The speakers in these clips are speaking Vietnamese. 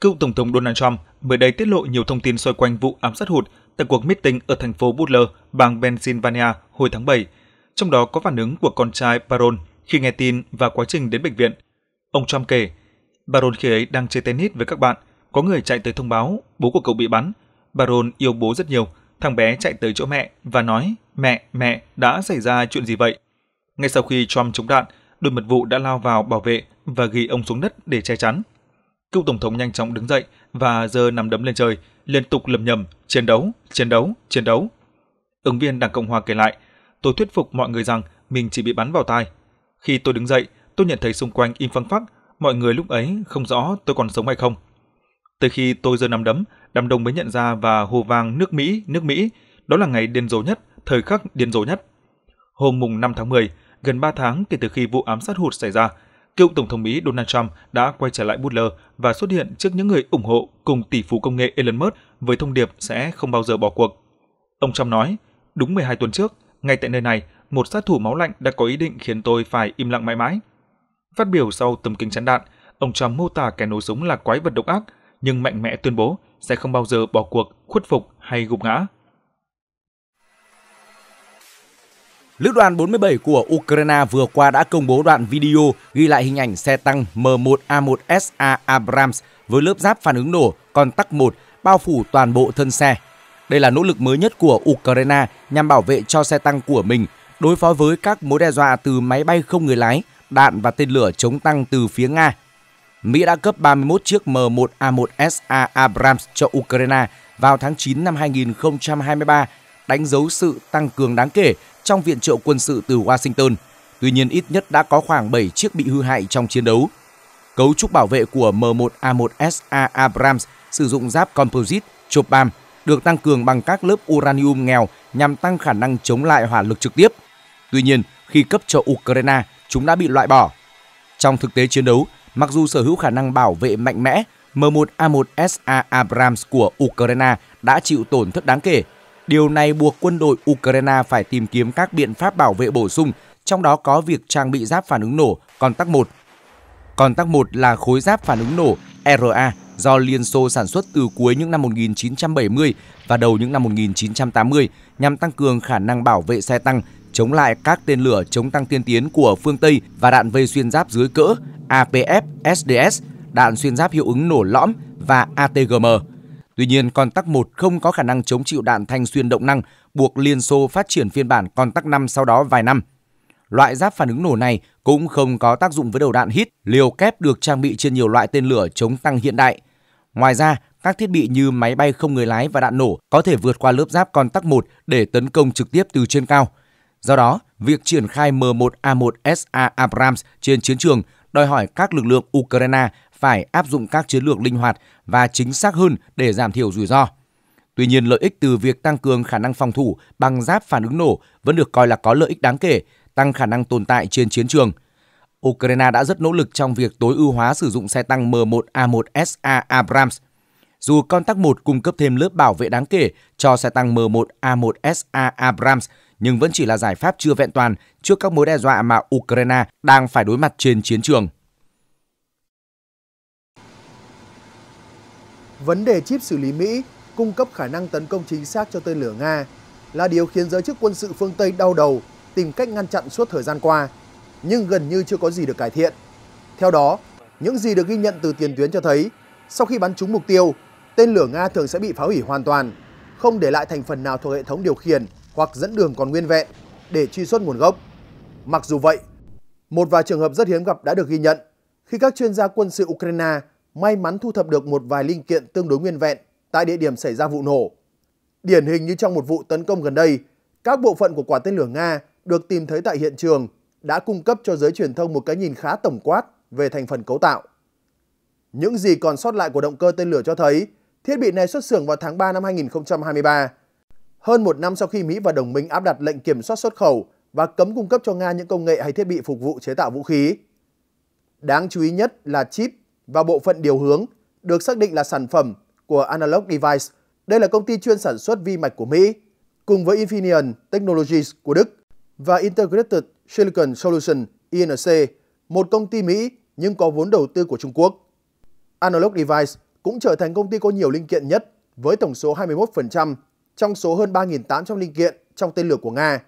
Cựu Tổng thống Donald Trump mới đây tiết lộ nhiều thông tin xoay quanh vụ ám sát hụt tại cuộc meeting ở thành phố Butler, bang Pennsylvania hồi tháng 7, trong đó có phản ứng của con trai Baron khi nghe tin và quá trình đến bệnh viện. Ông Trump kể, Baron khi ấy đang chơi tennis với các bạn, có người chạy tới thông báo bố của cậu bị bắn. Baron yêu bố rất nhiều, thằng bé chạy tới chỗ mẹ và nói, mẹ, mẹ, đã xảy ra chuyện gì vậy? Ngay sau khi Trump trúng đạn, đội mật vụ đã lao vào bảo vệ và ghi ông xuống đất để che chắn. Cựu tổng thống nhanh chóng đứng dậy và giơ nằm đấm lên trời, liên tục lầm nhầm, chiến đấu, chiến đấu, chiến đấu. Ứng viên Đảng Cộng Hòa kể lại, tôi thuyết phục mọi người rằng mình chỉ bị bắn vào tai. Khi tôi đứng dậy, tôi nhận thấy xung quanh im phăng phắc, mọi người lúc ấy không rõ tôi còn sống hay không. Tới khi tôi giơ nằm đấm, đám đông mới nhận ra và hô vang nước Mỹ, nước Mỹ, đó là ngày điên rồ nhất, thời khắc điên rồ nhất. Hôm mùng 5 tháng 10, gần 3 tháng kể từ khi vụ ám sát hụt xảy ra, cựu Tổng thống Mỹ Donald Trump đã quay trở lại Butler và xuất hiện trước những người ủng hộ cùng tỷ phú công nghệ Elon Musk với thông điệp sẽ không bao giờ bỏ cuộc. Ông Trump nói, đúng 12 tuần trước, ngay tại nơi này, một sát thủ máu lạnh đã có ý định khiến tôi phải im lặng mãi mãi. Phát biểu sau tấm kính chắn đạn, ông Trump mô tả kẻ nổ súng là quái vật độc ác, nhưng mạnh mẽ tuyên bố sẽ không bao giờ bỏ cuộc, khuất phục hay gục ngã. Lữ đoàn 47 của Ukraine vừa qua đã công bố đoạn video ghi lại hình ảnh xe tăng M1A1SA Abrams với lớp giáp phản ứng nổ còn tắc 1 bao phủ toàn bộ thân xe. Đây là nỗ lực mới nhất của Ukraine nhằm bảo vệ cho xe tăng của mình đối phó với các mối đe dọa từ máy bay không người lái, đạn và tên lửa chống tăng từ phía Nga. Mỹ đã cấp 31 chiếc M1A1SA Abrams cho Ukraine vào tháng 9 năm 2023, đánh dấu sự tăng cường đáng kể trong viện trợ quân sự từ Washington. Tuy nhiên ít nhất đã có khoảng 7 chiếc bị hư hại trong chiến đấu. Cấu trúc bảo vệ của M1A1SA Abrams sử dụng giáp composite Chopam được tăng cường bằng các lớp uranium nghèo nhằm tăng khả năng chống lại hỏa lực trực tiếp. Tuy nhiên, khi cấp cho Ukraine, chúng đã bị loại bỏ. Trong thực tế chiến đấu, mặc dù sở hữu khả năng bảo vệ mạnh mẽ, M1A1SA Abrams của Ukraine đã chịu tổn thất đáng kể Điều này buộc quân đội Ukraine phải tìm kiếm các biện pháp bảo vệ bổ sung, trong đó có việc trang bị giáp phản ứng nổ còn tắc 1. Còn tắc 1 là khối giáp phản ứng nổ RA do Liên Xô sản xuất từ cuối những năm 1970 và đầu những năm 1980 nhằm tăng cường khả năng bảo vệ xe tăng, chống lại các tên lửa chống tăng tiên tiến của phương Tây và đạn vây xuyên giáp dưới cỡ APF-SDS, đạn xuyên giáp hiệu ứng nổ lõm và ATGM. Tuy nhiên, con tắc 1 không có khả năng chống chịu đạn thanh xuyên động năng, buộc Liên Xô phát triển phiên bản con tắc 5 sau đó vài năm. Loại giáp phản ứng nổ này cũng không có tác dụng với đầu đạn hít, liều kép được trang bị trên nhiều loại tên lửa chống tăng hiện đại. Ngoài ra, các thiết bị như máy bay không người lái và đạn nổ có thể vượt qua lớp giáp con tắc 1 để tấn công trực tiếp từ trên cao. Do đó, việc triển khai M1A1SA Abrams trên chiến trường đòi hỏi các lực lượng Ukraine phải áp dụng các chiến lược linh hoạt và chính xác hơn để giảm thiểu rủi ro. Tuy nhiên, lợi ích từ việc tăng cường khả năng phòng thủ bằng giáp phản ứng nổ vẫn được coi là có lợi ích đáng kể, tăng khả năng tồn tại trên chiến trường. Ukraine đã rất nỗ lực trong việc tối ưu hóa sử dụng xe tăng M1A1SA Abrams. Dù con tắc 1 cung cấp thêm lớp bảo vệ đáng kể cho xe tăng M1A1SA Abrams, nhưng vẫn chỉ là giải pháp chưa vẹn toàn trước các mối đe dọa mà Ukraine đang phải đối mặt trên chiến trường. Vấn đề chip xử lý Mỹ cung cấp khả năng tấn công chính xác cho tên lửa Nga là điều khiến giới chức quân sự phương Tây đau đầu tìm cách ngăn chặn suốt thời gian qua, nhưng gần như chưa có gì được cải thiện. Theo đó, những gì được ghi nhận từ tiền tuyến cho thấy, sau khi bắn trúng mục tiêu, tên lửa Nga thường sẽ bị phá hủy hoàn toàn, không để lại thành phần nào thuộc hệ thống điều khiển hoặc dẫn đường còn nguyên vẹn để truy xuất nguồn gốc. Mặc dù vậy, một vài trường hợp rất hiếm gặp đã được ghi nhận khi các chuyên gia quân sự Ukraine may mắn thu thập được một vài linh kiện tương đối nguyên vẹn tại địa điểm xảy ra vụ nổ. Điển hình như trong một vụ tấn công gần đây, các bộ phận của quả tên lửa Nga được tìm thấy tại hiện trường đã cung cấp cho giới truyền thông một cái nhìn khá tổng quát về thành phần cấu tạo. Những gì còn sót lại của động cơ tên lửa cho thấy thiết bị này xuất xưởng vào tháng 3 năm 2023. Hơn một năm sau khi Mỹ và đồng minh áp đặt lệnh kiểm soát xuất khẩu và cấm cung cấp cho Nga những công nghệ hay thiết bị phục vụ chế tạo vũ khí. Đáng chú ý nhất là chip và bộ phận điều hướng được xác định là sản phẩm của Analog Device. Đây là công ty chuyên sản xuất vi mạch của Mỹ, cùng với Infineon Technologies của Đức và Integrated Silicon Solution INC, một công ty Mỹ nhưng có vốn đầu tư của Trung Quốc. Analog Device cũng trở thành công ty có nhiều linh kiện nhất với tổng số 21% trong số hơn 3.800 linh kiện trong tên lửa của Nga.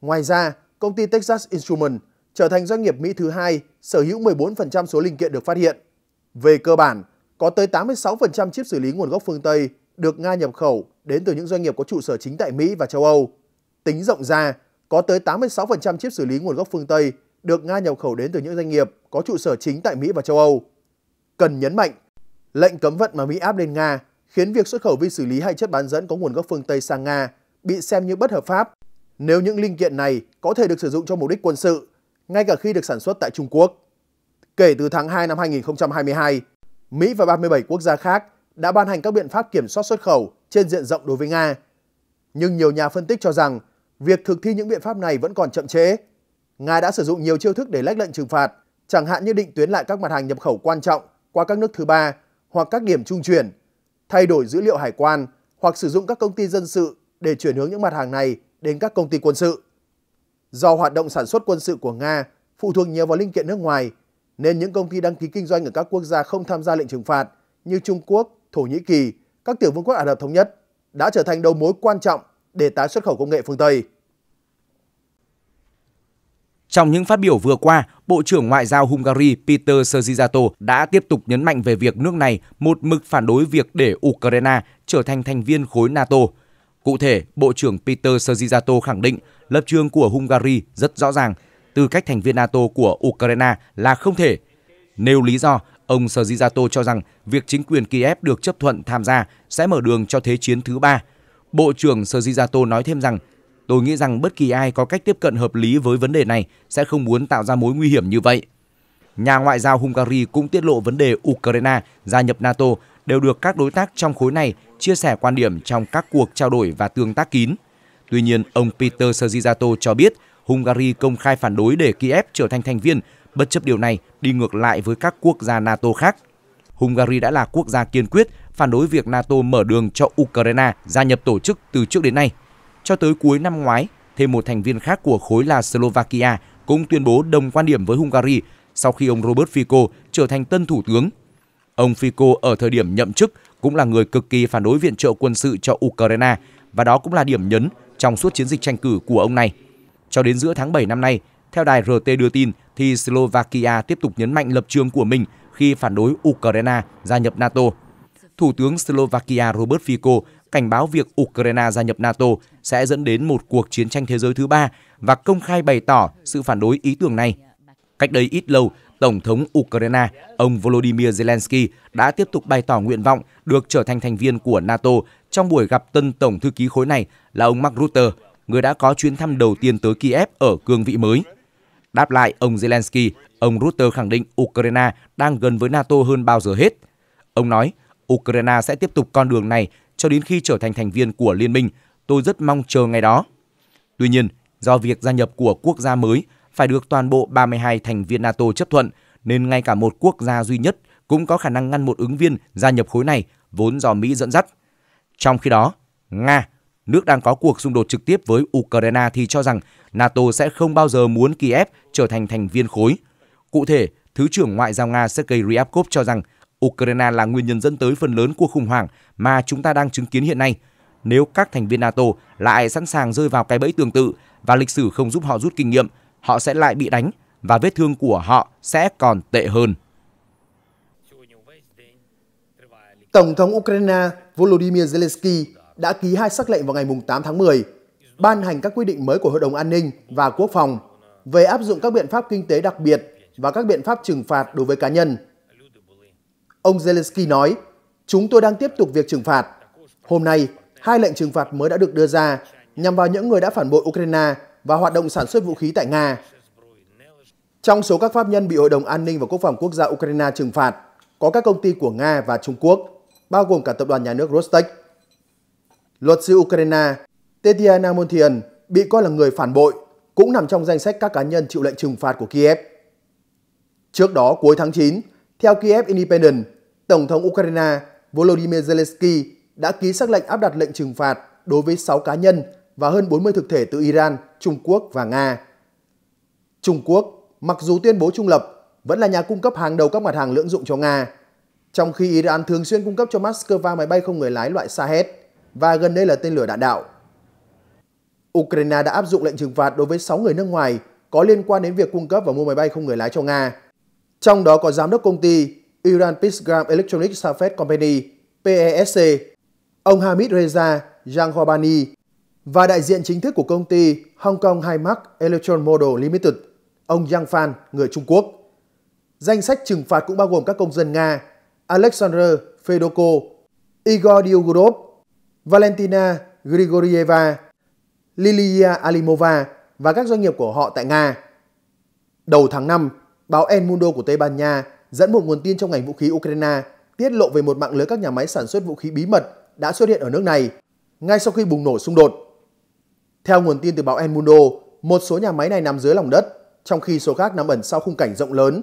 Ngoài ra, công ty Texas Instruments trở thành doanh nghiệp Mỹ thứ hai sở hữu 14% số linh kiện được phát hiện. Về cơ bản, có tới 86% chip xử lý nguồn gốc phương Tây được Nga nhập khẩu đến từ những doanh nghiệp có trụ sở chính tại Mỹ và châu Âu. Tính rộng ra, có tới 86% chip xử lý nguồn gốc phương Tây được Nga nhập khẩu đến từ những doanh nghiệp có trụ sở chính tại Mỹ và châu Âu. Cần nhấn mạnh, lệnh cấm vận mà Mỹ áp lên Nga khiến việc xuất khẩu vi xử lý hay chất bán dẫn có nguồn gốc phương Tây sang Nga bị xem như bất hợp pháp nếu những linh kiện này có thể được sử dụng cho mục đích quân sự, ngay cả khi được sản xuất tại Trung Quốc. Kể từ tháng 2 năm 2022, Mỹ và 37 quốc gia khác đã ban hành các biện pháp kiểm soát xuất khẩu trên diện rộng đối với Nga. Nhưng nhiều nhà phân tích cho rằng việc thực thi những biện pháp này vẫn còn chậm trễ. Nga đã sử dụng nhiều chiêu thức để lách lệnh trừng phạt, chẳng hạn như định tuyến lại các mặt hàng nhập khẩu quan trọng qua các nước thứ ba hoặc các điểm trung chuyển, thay đổi dữ liệu hải quan hoặc sử dụng các công ty dân sự để chuyển hướng những mặt hàng này đến các công ty quân sự. Do hoạt động sản xuất quân sự của Nga phụ thuộc nhiều vào linh kiện nước ngoài nên những công ty đăng ký kinh doanh ở các quốc gia không tham gia lệnh trừng phạt như Trung Quốc, Thổ Nhĩ Kỳ, các tiểu vương quốc Ả Rập Thống Nhất đã trở thành đầu mối quan trọng để tái xuất khẩu công nghệ phương Tây. Trong những phát biểu vừa qua, Bộ trưởng Ngoại giao Hungary Peter Szijjarto đã tiếp tục nhấn mạnh về việc nước này một mực phản đối việc để Ukraine trở thành thành viên khối NATO. Cụ thể, Bộ trưởng Peter Szijjarto khẳng định lập trường của Hungary rất rõ ràng – tư cách thành viên NATO của Ukraine là không thể. Nêu lý do, ông Sergijato cho rằng việc chính quyền Kiev được chấp thuận tham gia sẽ mở đường cho thế chiến thứ ba. Bộ trưởng Sergijato nói thêm rằng, tôi nghĩ rằng bất kỳ ai có cách tiếp cận hợp lý với vấn đề này sẽ không muốn tạo ra mối nguy hiểm như vậy. Nhà ngoại giao Hungary cũng tiết lộ vấn đề Ukraine gia nhập NATO đều được các đối tác trong khối này chia sẻ quan điểm trong các cuộc trao đổi và tương tác kín. Tuy nhiên, ông Peter Sergijato cho biết Hungary công khai phản đối để Kiev trở thành thành viên, bất chấp điều này đi ngược lại với các quốc gia NATO khác. Hungary đã là quốc gia kiên quyết phản đối việc NATO mở đường cho Ukraine gia nhập tổ chức từ trước đến nay. Cho tới cuối năm ngoái, thêm một thành viên khác của khối là Slovakia cũng tuyên bố đồng quan điểm với Hungary sau khi ông Robert Fico trở thành tân thủ tướng. Ông Fico ở thời điểm nhậm chức cũng là người cực kỳ phản đối viện trợ quân sự cho Ukraine và đó cũng là điểm nhấn trong suốt chiến dịch tranh cử của ông này. Cho đến giữa tháng 7 năm nay, theo đài RT đưa tin thì Slovakia tiếp tục nhấn mạnh lập trường của mình khi phản đối Ukraine gia nhập NATO. Thủ tướng Slovakia Robert Fico cảnh báo việc Ukraine gia nhập NATO sẽ dẫn đến một cuộc chiến tranh thế giới thứ ba và công khai bày tỏ sự phản đối ý tưởng này. Cách đây ít lâu, Tổng thống Ukraine, ông Volodymyr Zelensky đã tiếp tục bày tỏ nguyện vọng được trở thành thành viên của NATO trong buổi gặp tân Tổng thư ký khối này là ông Mark Rutte người đã có chuyến thăm đầu tiên tới Kiev ở cương vị mới. Đáp lại ông Zelensky, ông Rutte khẳng định Ukraine đang gần với NATO hơn bao giờ hết. Ông nói, Ukraine sẽ tiếp tục con đường này cho đến khi trở thành thành viên của liên minh. Tôi rất mong chờ ngày đó. Tuy nhiên, do việc gia nhập của quốc gia mới phải được toàn bộ 32 thành viên NATO chấp thuận, nên ngay cả một quốc gia duy nhất cũng có khả năng ngăn một ứng viên gia nhập khối này vốn do Mỹ dẫn dắt. Trong khi đó, Nga nước đang có cuộc xung đột trực tiếp với Ukraine thì cho rằng NATO sẽ không bao giờ muốn Kiev trở thành thành viên khối. Cụ thể, Thứ trưởng Ngoại giao Nga Sergei Ryabkov cho rằng Ukraine là nguyên nhân dẫn tới phần lớn cuộc khủng hoảng mà chúng ta đang chứng kiến hiện nay. Nếu các thành viên NATO lại sẵn sàng rơi vào cái bẫy tương tự và lịch sử không giúp họ rút kinh nghiệm, họ sẽ lại bị đánh và vết thương của họ sẽ còn tệ hơn. Tổng thống Ukraine Volodymyr Zelensky đã ký hai sắc lệnh vào ngày 8 tháng 10, ban hành các quy định mới của Hội đồng An ninh và Quốc phòng về áp dụng các biện pháp kinh tế đặc biệt và các biện pháp trừng phạt đối với cá nhân. Ông Zelensky nói, chúng tôi đang tiếp tục việc trừng phạt. Hôm nay, hai lệnh trừng phạt mới đã được đưa ra nhằm vào những người đã phản bội Ukraine và hoạt động sản xuất vũ khí tại Nga. Trong số các pháp nhân bị Hội đồng An ninh và Quốc phòng Quốc gia Ukraine trừng phạt, có các công ty của Nga và Trung Quốc, bao gồm cả tập đoàn nhà nước Rostec, Luật sư Ukraine Tetiana Montian bị coi là người phản bội cũng nằm trong danh sách các cá nhân chịu lệnh trừng phạt của Kiev. Trước đó cuối tháng 9, theo Kiev Independent, Tổng thống Ukraine Volodymyr Zelensky đã ký xác lệnh áp đặt lệnh trừng phạt đối với 6 cá nhân và hơn 40 thực thể từ Iran, Trung Quốc và Nga. Trung Quốc, mặc dù tuyên bố trung lập, vẫn là nhà cung cấp hàng đầu các mặt hàng lưỡng dụng cho Nga, trong khi Iran thường xuyên cung cấp cho Moscow máy bay không người lái loại Shahed và gần đây là tên lửa đạn đạo. Ukraine đã áp dụng lệnh trừng phạt đối với 6 người nước ngoài có liên quan đến việc cung cấp và mua máy bay không người lái cho Nga. Trong đó có giám đốc công ty Iran Pisgram Electronic Safet Company, PESC, ông Hamid Reza Janghobani và đại diện chính thức của công ty Hong Kong Highmark Electron Model Limited, ông Yang Fan, người Trung Quốc. Danh sách trừng phạt cũng bao gồm các công dân Nga Alexander Fedorko, Igor Diogorov Valentina Grigorieva, Lilia Alimova và các doanh nghiệp của họ tại Nga. Đầu tháng 5, báo El Mundo của Tây Ban Nha dẫn một nguồn tin trong ngành vũ khí Ukraine tiết lộ về một mạng lưới các nhà máy sản xuất vũ khí bí mật đã xuất hiện ở nước này ngay sau khi bùng nổ xung đột. Theo nguồn tin từ báo El Mundo, một số nhà máy này nằm dưới lòng đất, trong khi số khác nằm ẩn sau khung cảnh rộng lớn.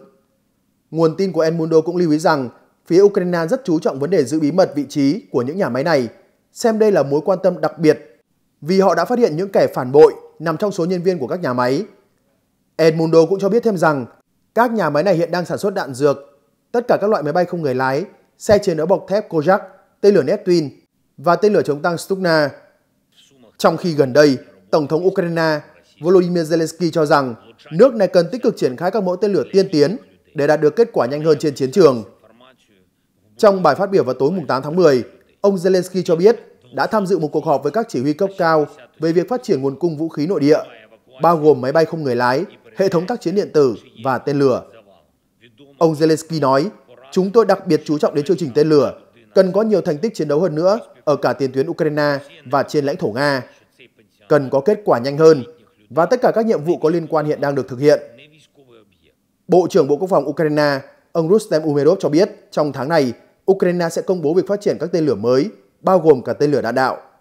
Nguồn tin của El Mundo cũng lưu ý rằng phía Ukraine rất chú trọng vấn đề giữ bí mật vị trí của những nhà máy này xem đây là mối quan tâm đặc biệt vì họ đã phát hiện những kẻ phản bội nằm trong số nhân viên của các nhà máy. Edmundo cũng cho biết thêm rằng các nhà máy này hiện đang sản xuất đạn dược, tất cả các loại máy bay không người lái, xe chiến đấu bọc thép Kojak, tên lửa Neptune và tên lửa chống tăng Stugna. Trong khi gần đây, Tổng thống Ukraine Volodymyr Zelensky cho rằng nước này cần tích cực triển khai các mẫu tên lửa tiên tiến để đạt được kết quả nhanh hơn trên chiến trường. Trong bài phát biểu vào tối 8 tháng 10, Ông Zelensky cho biết đã tham dự một cuộc họp với các chỉ huy cấp cao về việc phát triển nguồn cung vũ khí nội địa, bao gồm máy bay không người lái, hệ thống tác chiến điện tử và tên lửa. Ông Zelensky nói, chúng tôi đặc biệt chú trọng đến chương trình tên lửa, cần có nhiều thành tích chiến đấu hơn nữa ở cả tiền tuyến Ukraine và trên lãnh thổ Nga, cần có kết quả nhanh hơn, và tất cả các nhiệm vụ có liên quan hiện đang được thực hiện. Bộ trưởng Bộ Quốc phòng Ukraine, ông Rustem Umerov cho biết trong tháng này, Ukraine sẽ công bố việc phát triển các tên lửa mới, bao gồm cả tên lửa đạn đạo.